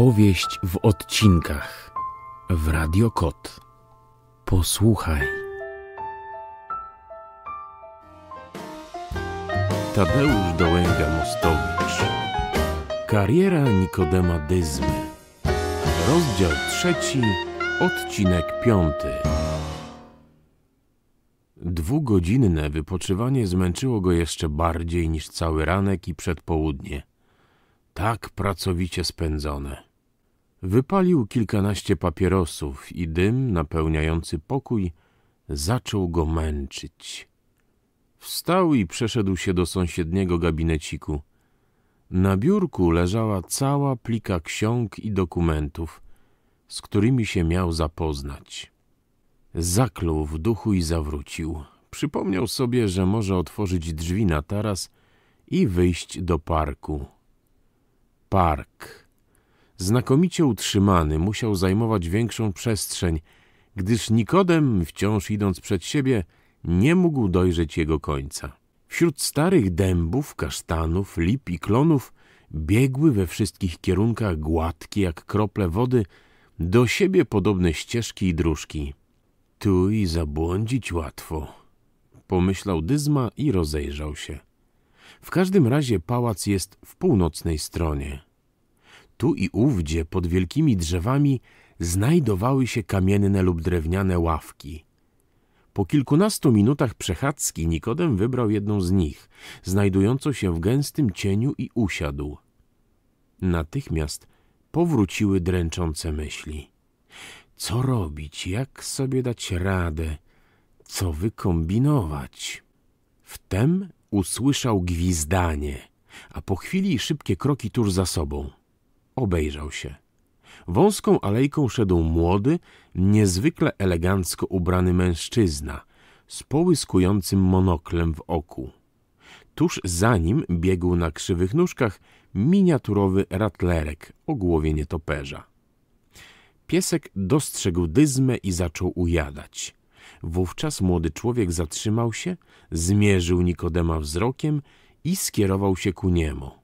Opowieść w odcinkach w Radio Kot. Posłuchaj. Tadeusz Dołęga-Mostowicz Kariera Nikodema Dyzmy Rozdział trzeci, odcinek piąty Dwugodzinne wypoczywanie zmęczyło go jeszcze bardziej niż cały ranek i przedpołudnie – tak pracowicie spędzone. Wypalił kilkanaście papierosów i dym napełniający pokój zaczął go męczyć. Wstał i przeszedł się do sąsiedniego gabineciku. Na biurku leżała cała plika ksiąg i dokumentów, z którymi się miał zapoznać. Zaklął w duchu i zawrócił. Przypomniał sobie, że może otworzyć drzwi na taras i wyjść do parku. Park znakomicie utrzymany, musiał zajmować większą przestrzeń, gdyż Nikodem, wciąż idąc przed siebie, nie mógł dojrzeć jego końca. Wśród starych dębów, kasztanów, lip i klonów biegły we wszystkich kierunkach gładkie jak krople wody do siebie podobne ścieżki i dróżki. Tu i zabłądzić łatwo, pomyślał Dyzma i rozejrzał się. W każdym razie pałac jest w północnej stronie. Tu i ówdzie pod wielkimi drzewami znajdowały się kamienne lub drewniane ławki. Po kilkunastu minutach przechadzki Nikodem wybrał jedną z nich, znajdującą się w gęstym cieniu i usiadł. Natychmiast powróciły dręczące myśli. Co robić, jak sobie dać radę, co wykombinować? Wtem usłyszał gwizdanie, a po chwili szybkie kroki tuż za sobą. Obejrzał się. Wąską alejką szedł młody, niezwykle elegancko ubrany mężczyzna z połyskującym monoklem w oku. Tuż za nim biegł na krzywych nóżkach miniaturowy ratlerek o głowie nietoperza. Piesek dostrzegł dyzmę i zaczął ujadać. Wówczas młody człowiek zatrzymał się, zmierzył Nikodema wzrokiem i skierował się ku niemu.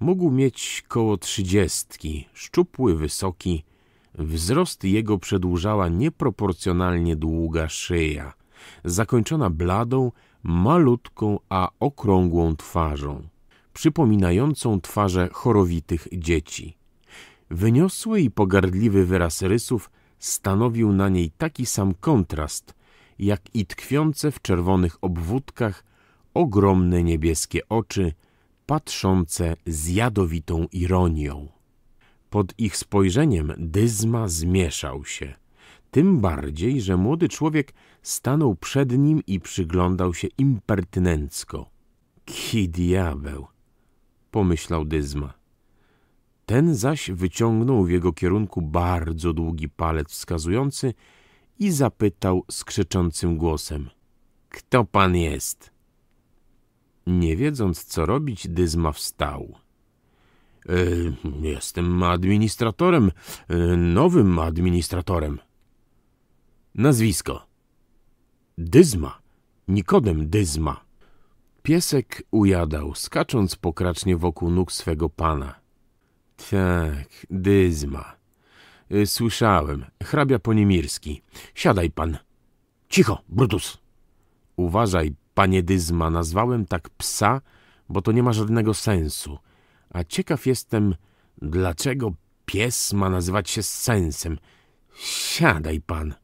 Mógł mieć koło trzydziestki, szczupły, wysoki. Wzrost jego przedłużała nieproporcjonalnie długa szyja, zakończona bladą, malutką, a okrągłą twarzą, przypominającą twarze chorowitych dzieci. Wyniosły i pogardliwy wyraz rysów stanowił na niej taki sam kontrast, jak i tkwiące w czerwonych obwódkach ogromne niebieskie oczy – patrzące z jadowitą ironią. Pod ich spojrzeniem dyzma zmieszał się, tym bardziej, że młody człowiek stanął przed nim i przyglądał się impertynencko. Ki diabeł! pomyślał dyzma. Ten zaś wyciągnął w jego kierunku bardzo długi palec wskazujący i zapytał skrzeczącym głosem – Kto pan jest? – nie wiedząc, co robić, Dyzma wstał. E, jestem administratorem, e, nowym administratorem. Nazwisko. Dyzma. Nikodem Dyzma. Piesek ujadał, skacząc pokracznie wokół nóg swego pana. Tak, Dyzma. E, słyszałem. Hrabia Poniemirski. Siadaj pan. Cicho, Brutus. Uważaj, Panie Dyzma, nazwałem tak psa, bo to nie ma żadnego sensu. A ciekaw jestem, dlaczego pies ma nazywać się z sensem. Siadaj pan.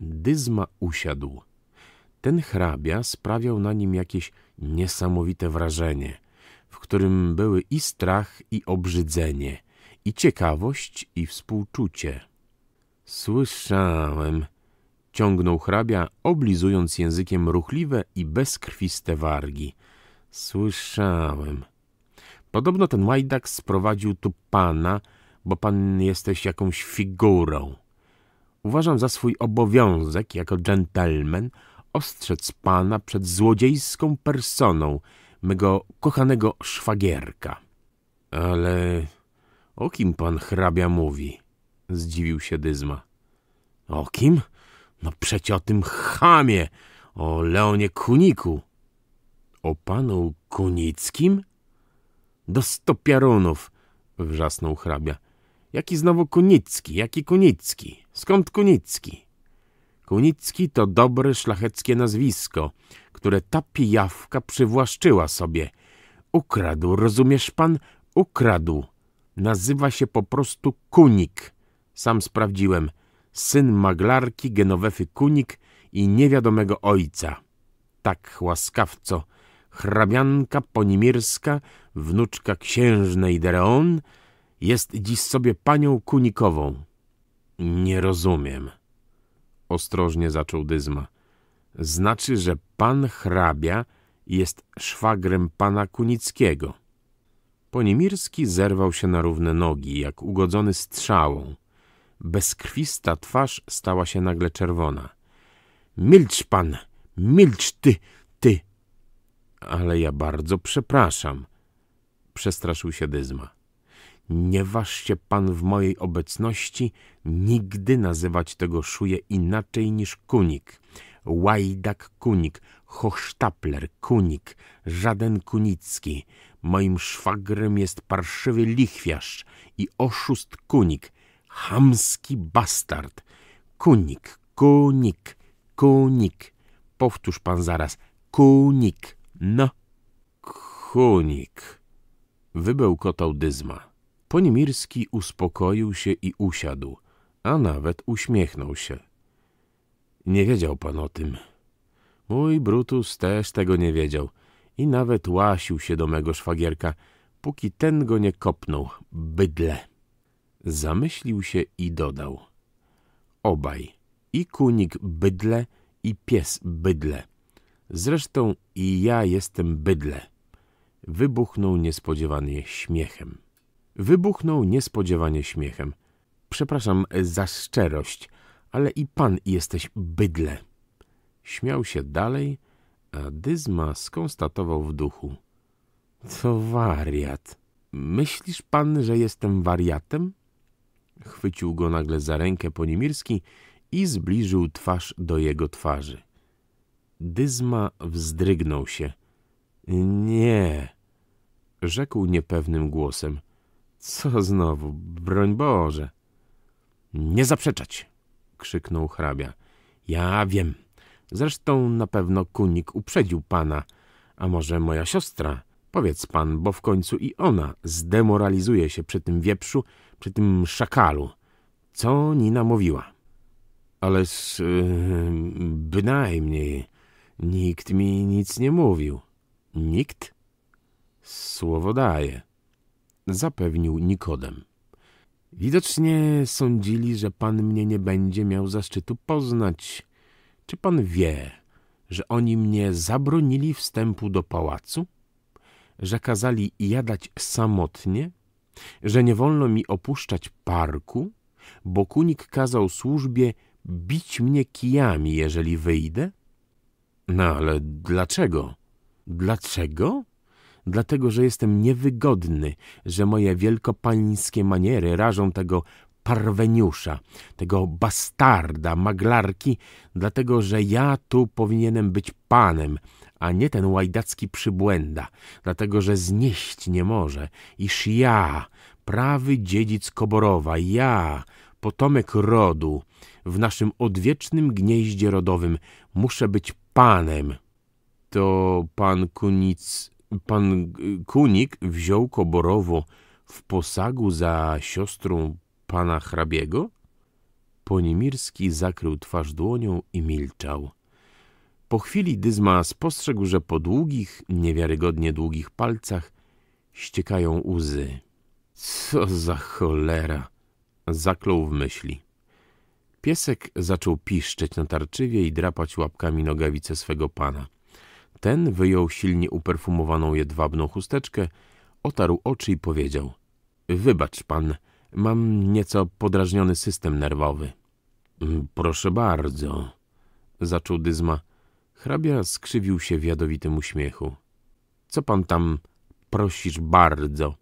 Dyzma usiadł. Ten hrabia sprawiał na nim jakieś niesamowite wrażenie, w którym były i strach, i obrzydzenie, i ciekawość, i współczucie. Słyszałem, ciągnął hrabia, oblizując językiem ruchliwe i bezkrwiste wargi. Słyszałem. Podobno ten łajdak sprowadził tu pana, bo pan jesteś jakąś figurą. Uważam za swój obowiązek, jako dżentelmen, ostrzec pana przed złodziejską personą mego kochanego szwagierka. Ale o kim pan hrabia mówi? Zdziwił się Dyzma. O kim? – no przecie o tym chamie, o Leonie Kuniku. O panu Kunickim? Do stopiarunów, wrzasnął hrabia. Jaki znowu Kunicki, jaki Kunicki? Skąd Kunicki? Kunicki to dobre szlacheckie nazwisko, które ta pijawka przywłaszczyła sobie. Ukradł, rozumiesz pan? Ukradł. Nazywa się po prostu Kunik. Sam sprawdziłem – syn maglarki Genowefy Kunik i niewiadomego ojca. Tak łaskawco, hrabianka ponimirska, wnuczka księżnej Dereon, jest dziś sobie panią Kunikową. Nie rozumiem, ostrożnie zaczął Dyzma. Znaczy, że pan hrabia jest szwagrem pana Kunickiego. Ponimirski zerwał się na równe nogi, jak ugodzony strzałą bezkrwista twarz stała się nagle czerwona. Milcz pan, milcz ty, ty. Ale ja bardzo przepraszam, przestraszył się Dyzma. Nie waż się pan w mojej obecności nigdy nazywać tego szuje inaczej niż kunik. Łajdak kunik, hochsztapler kunik, żaden kunicki. Moim szwagrem jest parszywy lichwiarz i oszust kunik Hamski bastard. Kunik, kunik, kunik. Powtórz pan zaraz. Kunik. No. Kunik. Wybełkotał dyzma. Ponimirski uspokoił się i usiadł, a nawet uśmiechnął się. Nie wiedział pan o tym. Mój Brutus też tego nie wiedział i nawet łasił się do mego szwagierka, póki ten go nie kopnął, bydle. Zamyślił się i dodał. Obaj. I kunik bydle, i pies bydle. Zresztą i ja jestem bydle. Wybuchnął niespodziewanie śmiechem. Wybuchnął niespodziewanie śmiechem. Przepraszam za szczerość, ale i pan jesteś bydle. Śmiał się dalej, a Dyzma skonstatował w duchu. Co wariat. Myślisz pan, że jestem wariatem? Chwycił go nagle za rękę Ponimirski i zbliżył twarz do jego twarzy. Dyzma wzdrygnął się. Nie, rzekł niepewnym głosem. Co znowu, broń Boże. Nie zaprzeczać, krzyknął hrabia. Ja wiem. Zresztą na pewno kunik uprzedził pana, a może moja siostra. Powiedz pan, bo w końcu i ona zdemoralizuje się przy tym wieprzu, przy tym szakalu. Co Nina mówiła? Ale z, yy, e, bynajmniej nikt mi nic nie mówił. Nikt? Słowo daje. Zapewnił Nikodem. Widocznie sądzili, że pan mnie nie będzie miał zaszczytu poznać. Czy pan wie, że oni mnie zabronili wstępu do pałacu? Że kazali jadać samotnie? że nie wolno mi opuszczać parku, bo kunik kazał służbie bić mnie kijami, jeżeli wyjdę? No ale dlaczego? Dlaczego? Dlatego, że jestem niewygodny, że moje wielkopańskie maniery rażą tego parweniusza, tego bastarda, maglarki, dlatego, że ja tu powinienem być panem, a nie ten łajdacki przybłęda, dlatego że znieść nie może, iż ja, prawy dziedzic Koborowa, ja, potomek rodu, w naszym odwiecznym gnieździe rodowym muszę być panem. To pan Kunic, pan Kunik wziął Koborowo w posagu za siostrą pana hrabiego? Ponimirski zakrył twarz dłonią i milczał. Po chwili Dyzma spostrzegł, że po długich, niewiarygodnie długich palcach ściekają łzy. Co za cholera! Zaklął w myśli. Piesek zaczął piszczeć natarczywie i drapać łapkami nogawice swego pana. Ten wyjął silnie uperfumowaną jedwabną chusteczkę, otarł oczy i powiedział – Wybacz pan, mam nieco podrażniony system nerwowy. Mm, – Proszę bardzo – zaczął Dyzma – Hrabia skrzywił się w jadowitym uśmiechu. Co pan tam prosisz bardzo?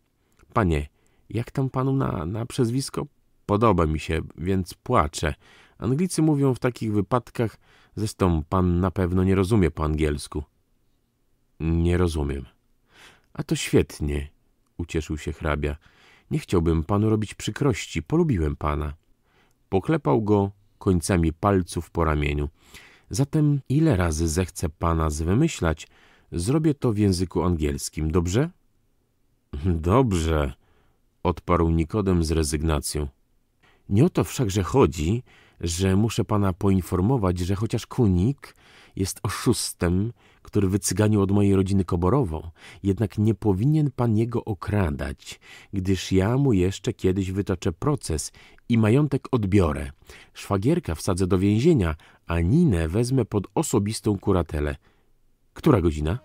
Panie, jak tam panu na, na przezwisko? Podoba mi się, więc płaczę. Anglicy mówią w takich wypadkach, zresztą pan na pewno nie rozumie po angielsku. Nie rozumiem. A to świetnie, ucieszył się hrabia. Nie chciałbym panu robić przykrości, polubiłem pana. Poklepał go końcami palców po ramieniu. Zatem ile razy zechce pana zwymyślać, zrobię to w języku angielskim, dobrze? Dobrze, odparł Nikodem z rezygnacją. Nie o to wszakże chodzi, że muszę pana poinformować, że chociaż Kunik jest oszustem który wycyganił od mojej rodziny koborową, jednak nie powinien pan jego okradać, gdyż ja mu jeszcze kiedyś wytoczę proces i majątek odbiorę. Szwagierka wsadzę do więzienia, a Ninę wezmę pod osobistą kuratelę. Która godzina?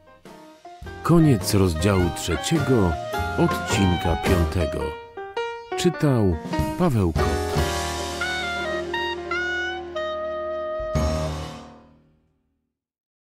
Koniec rozdziału trzeciego, odcinka piątego. Czytał Paweł